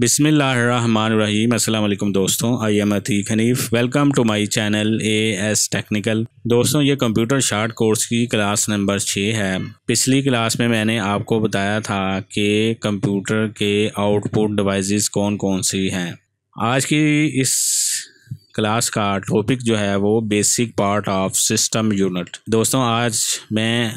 बिसमीम अल्लाम दोस्तों I am Ateeq Hanif welcome to my channel A S technical दोस्तों ये कंप्यूटर शार्ट कोर्स की क्लास नंबर छः है पिछली क्लास में मैंने आपको बताया था कि कंप्यूटर के आउटपुट डिवाइसेस कौन कौन सी हैं आज की इस क्लास का टॉपिक जो है वो basic part of system unit दोस्तों आज मैं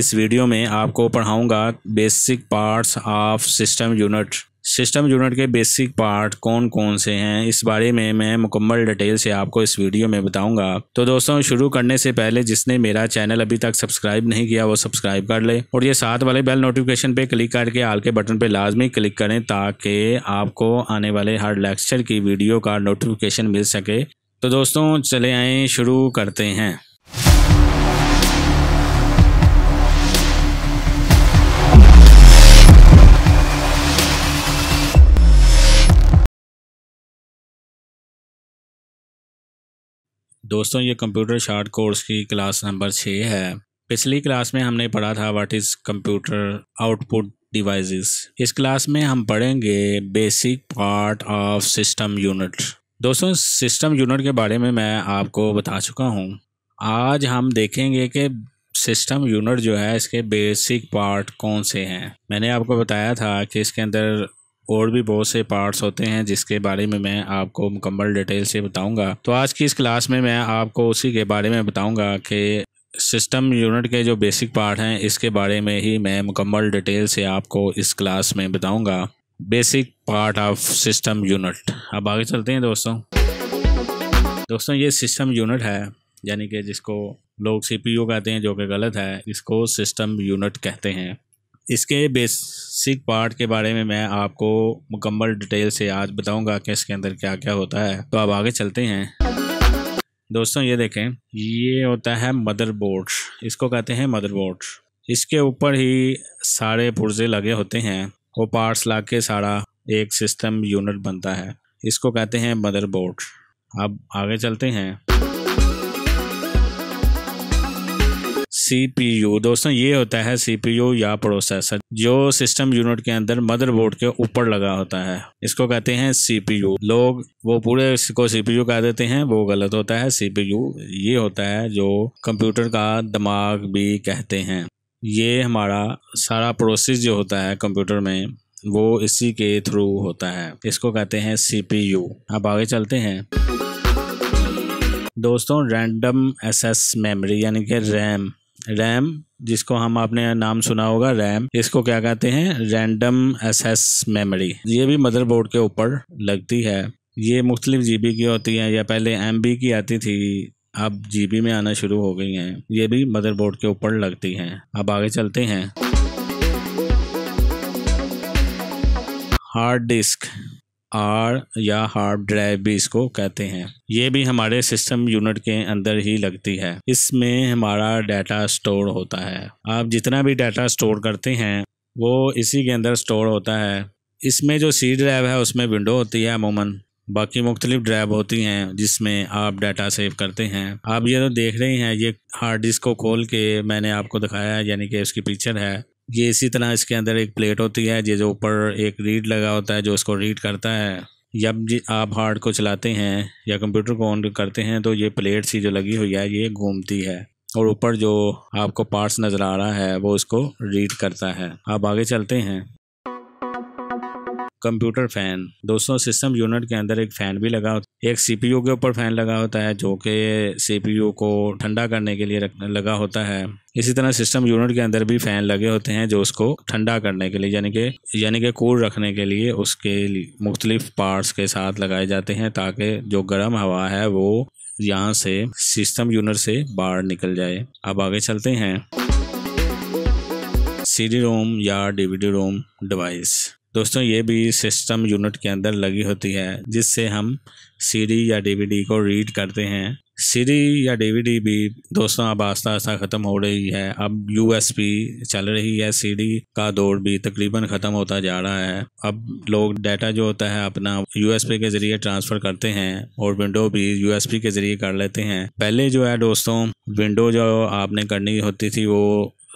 इस वीडियो में आपको पढ़ाऊँगा basic parts of system unit system unit के बेसिक पार्ट कौन कौन से हैं इस बारे में मैं मुकम्मल डिटेल से आपको इस वीडियो में बताऊंगा तो दोस्तों शुरू करने से पहले जिसने मेरा चैनल अभी तक सब्सक्राइब नहीं किया वो सब्सक्राइब कर ले और ये साथ वाले बेल नोटिफिकेशन पे क्लिक करके आल के बटन पे लाजमी क्लिक करें ताकि आपको आने वाले हर लेक्चर की वीडियो का नोटिफिकेशन मिल सके तो दोस्तों चले आए शुरू करते हैं दोस्तों ये कंप्यूटर शार्ट कोर्स की क्लास नंबर छः है पिछली क्लास में हमने पढ़ा था what is computer output devices इस क्लास में हम पढ़ेंगे basic part of system unit दोस्तों सिस्टम यूनिट के बारे में मैं आपको बता चुका हूँ आज हम देखेंगे कि सिस्टम यूनिट जो है इसके बेसिक पार्ट कौन से हैं मैंने आपको बताया था कि इसके अंदर और भी बहुत से पार्ट्स होते हैं जिसके बारे में मैं आपको मुकम्मल डिटेल से बताऊंगा तो आज की इस क्लास में मैं आपको उसी के बारे में बताऊंगा कि सिस्टम यूनिट के जो बेसिक पार्ट हैं इसके बारे में ही मैं मुकम्मल डिटेल से आपको इस क्लास में बताऊंगा basic part of system unit अब आगे चलते हैं दोस्तों दोस्तों ये सिस्टम यूनिट है यानी कि जिसको लोग सी कहते हैं जो कि गलत है इसको सिस्टम यूनिट कहते हैं इसके बेस सिख पार्ट के बारे में मैं आपको मुकम्मल डिटेल से आज बताऊंगा कि इसके अंदर क्या क्या होता है तो आप आगे चलते हैं दोस्तों ये देखें ये होता है मदर बोर्ड इसको कहते हैं मदर बोर्ड इसके ऊपर ही सारे पुर्जे लगे होते हैं वो पार्ट्स ला के सारा एक सिस्टम यूनिट बनता है इसको कहते हैं मदर बोर्ड अब आगे चलते हैं सीपीयू दोस्तों ये होता है सीपीयू या प्रोसेसर जो सिस्टम यूनिट के अंदर मदरबोर्ड के ऊपर लगा होता है इसको कहते हैं सीपीयू लोग वो पूरे को सीपीयू कह देते हैं वो गलत होता है सीपीयू ये होता है जो कंप्यूटर का दिमाग भी कहते हैं ये हमारा सारा प्रोसेस जो होता है कंप्यूटर में वो इसी के थ्रू होता है इसको कहते हैं सीपीयू अब आगे चलते हैं दोस्तों रैंडम एसेस मेमोरी यानी कि रैम रैम जिसको हम आपने नाम सुना होगा रैम इसको क्या कहते हैं रैंडम एसेस मेमोरी ये भी मदरबोर्ड के ऊपर लगती है ये मुख्तलिफ बी की होती हैं या पहले बी की आती थी अब बी में आना शुरू हो गई हैं ये भी मदरबोर्ड के ऊपर लगती हैं अब आगे चलते हैं हार्ड डिस्क आर या हार्ड ड्राइव भी इसको कहते हैं ये भी हमारे सिस्टम यूनिट के अंदर ही लगती है इसमें हमारा डाटा स्टोर होता है आप जितना भी डाटा स्टोर करते हैं वो इसी के अंदर स्टोर होता है इसमें जो सी ड्राइव है उसमें विंडो होती है अमूमन बाकी मुख्तलिफ ड्राइव होती हैं जिसमें आप डाटा सेव करते हैं आप ये तो देख रहे हैं ये हार्ड डिस्क को खोल के मैंने आपको दिखाया है यानी कि इसकी पिक्चर है ये इसी तरह इसके अंदर एक प्लेट होती है जो ऊपर एक रीड लगा होता है जो इसको रीड करता है जब आप हार्ड को चलाते हैं या कंप्यूटर को ऑन करते हैं तो ये प्लेट सी जो लगी हुई है ये घूमती है और ऊपर जो आपको पार्ट्स नज़र आ रहा है वो उसको रीड करता है आप आगे चलते हैं कंप्यूटर फ़ैन दोस्तों सिस्टम यूनिट के अंदर एक फ़ैन भी लगा होता है एक सीपीयू के ऊपर फ़ैन लगा होता है जो कि सीपीयू को ठंडा करने के लिए रख लगा होता है इसी तरह सिस्टम यूनिट के अंदर भी फ़ैन लगे होते हैं जो उसको ठंडा करने के लिए यानी कि यानी कि कूल रखने के लिए उसके मुख्तलिफ पार्ट्स के साथ लगाए जाते हैं ताकि जो गर्म हवा है वो यहाँ से सिस्टम यूनिट से बाहर निकल जाए अब आगे चलते हैं सीडी रोम या डीवीडी रोम डिवाइस दोस्तों ये भी सिस्टम यूनिट के अंदर लगी होती है जिससे हम सीडी या डीवीडी को रीड करते हैं सीडी या डीवीडी भी दोस्तों अब आस्ता आस्ता ख़त्म हो रही है अब यूएसपी चल रही है सीडी का दौर भी तकरीबन ख़त्म होता जा रहा है अब लोग डाटा जो होता है अपना यूएसपी के ज़रिए ट्रांसफ़र करते हैं और विंडो भी यूएसपी के ज़रिए कर लेते हैं पहले जो है दोस्तों विंडो जो आपने करनी होती थी वो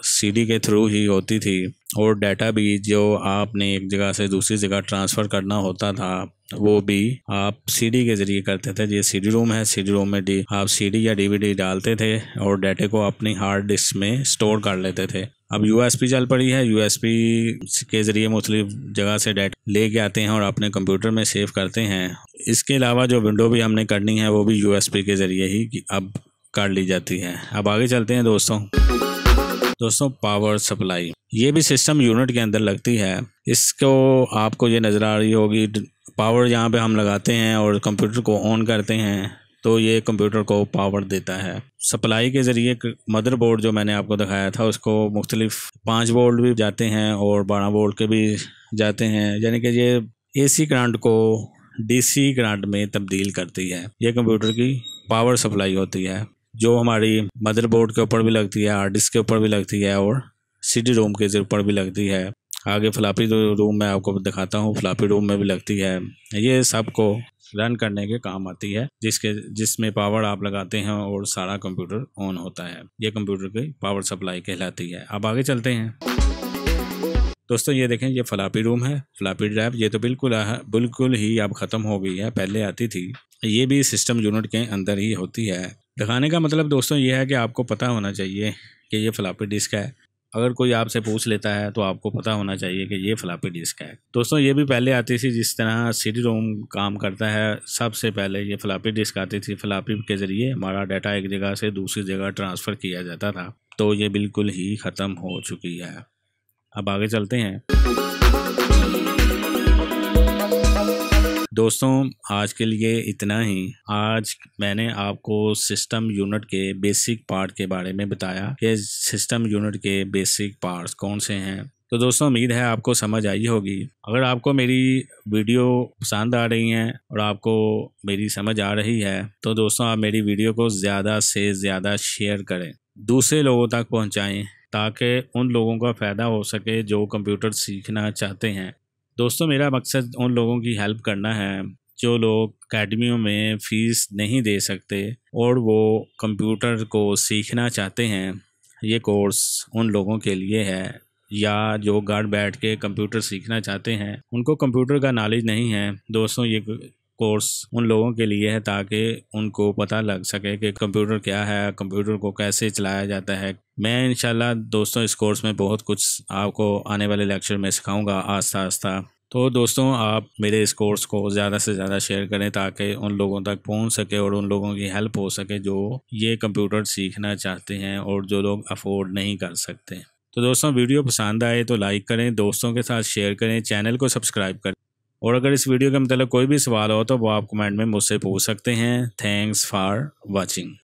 सीडी के थ्रू ही होती थी और डाटा भी जो आपने एक जगह से दूसरी जगह ट्रांसफ़र करना होता था वो भी आप सीडी के ज़रिए करते थे ये सीडी रूम है सीडी रूम में डी आप सीडी या डीवीडी डालते थे और डाटे को अपनी हार्ड डिस्क में स्टोर कर लेते थे अब यूएसपी चल पड़ी है यूएसपी के ज़रिए मुख्तलिफ जगह से डाटा ले के आते हैं और अपने कंप्यूटर में सेव करते हैं इसके अलावा जो विंडो भी हमने करनी है वो भी यू के ज़रिए ही अब कर ली जाती है अब आगे चलते हैं दोस्तों दोस्तों पावर सप्लाई ये भी सिस्टम यूनिट के अंदर लगती है इसको आपको ये नज़र आ रही होगी पावर यहाँ पे हम लगाते हैं और कंप्यूटर को ऑन करते हैं तो ये कंप्यूटर को पावर देता है सप्लाई के ज़रिए मदरबोर्ड जो मैंने आपको दिखाया था उसको मुख्तलिफ पाँच वोल्ट भी जाते हैं और बारह वोल्ट के भी जाते हैं यानी कि ये सी करंट को सी करंट में तब्दील करती है ये कंप्यूटर की पावर सप्लाई होती है जो हमारी मदरबोर्ड के ऊपर भी लगती है हार्ड डिस्क के ऊपर भी लगती है और सीडी रोम के ऊपर भी लगती है आगे फ्लापी रूम में आपको दिखाता हूँ फ्लापी रूम में भी लगती है ये सबको रन करने के काम आती है जिसके जिसमें पावर आप लगाते हैं और सारा कंप्यूटर ऑन होता है ये कंप्यूटर की पावर सप्लाई कहलाती है अब आगे चलते हैं दोस्तों ये देखें ये फ्लापी रूम है फ्लापी ड्राइव ये तो बिल्कुल बिल्कुल ही अब ख़त्म हो गई है पहले आती थी ये भी सिस्टम यूनिट के अंदर ही होती है दिखाने का मतलब दोस्तों ये है कि आपको पता होना चाहिए कि ये फ्लापी डिस्क है अगर कोई आपसे पूछ लेता है तो आपको पता होना चाहिए कि ये फ्लापी डिस्क है दोस्तों ये भी पहले आती थी जिस तरह सीडी रोम काम करता है सबसे पहले ये फ्लापी डिस्क आती थी फ्लापी के ज़रिए हमारा डाटा एक जगह से दूसरी जगह ट्रांसफ़र किया जाता था तो ये बिल्कुल ही ख़त्म हो चुकी है अब आगे चलते हैं दोस्तों आज के लिए इतना ही आज मैंने आपको सिस्टम यूनिट के बेसिक पार्ट के बारे में बताया कि सिस्टम यूनिट के बेसिक पार्ट्स कौन से हैं तो दोस्तों उम्मीद है आपको समझ आई होगी अगर आपको मेरी वीडियो पसंद आ रही हैं और आपको मेरी समझ आ रही है तो दोस्तों आप मेरी वीडियो को ज़्यादा से ज़्यादा शेयर करें दूसरे लोगों तक पहुँचाएँ ताकि उन लोगों का फ़ायदा हो सके जो कंप्यूटर सीखना चाहते हैं दोस्तों मेरा मकसद उन लोगों की हेल्प करना है जो लोग अकेडमियों में फ़ीस नहीं दे सकते और वो कंप्यूटर को सीखना चाहते हैं ये कोर्स उन लोगों के लिए है या जो घर बैठ के कंप्यूटर सीखना चाहते हैं उनको कंप्यूटर का नॉलेज नहीं है दोस्तों ये कोर्स उन लोगों के लिए है ताकि उनको पता लग सके कि कंप्यूटर क्या है कंप्यूटर को कैसे चलाया जाता है मैं इनशाला दोस्तों इस कोर्स में बहुत कुछ आपको आने वाले लेक्चर में सिखाऊंगा आस्ता आस्ता तो दोस्तों आप मेरे इस कोर्स को ज़्यादा से ज़्यादा शेयर करें ताकि उन लोगों तक पहुंच सके और उन लोगों की हेल्प हो सके जो ये कंप्यूटर सीखना चाहते हैं और जो लोग अफोर्ड नहीं कर सकते तो दोस्तों वीडियो पसंद आए तो लाइक करें दोस्तों के साथ शेयर करें चैनल को सब्सक्राइब करें और अगर इस वीडियो के मतलब कोई भी सवाल हो तो वो आप कमेंट में मुझसे पूछ सकते हैं थैंक्स फॉर वॉचिंग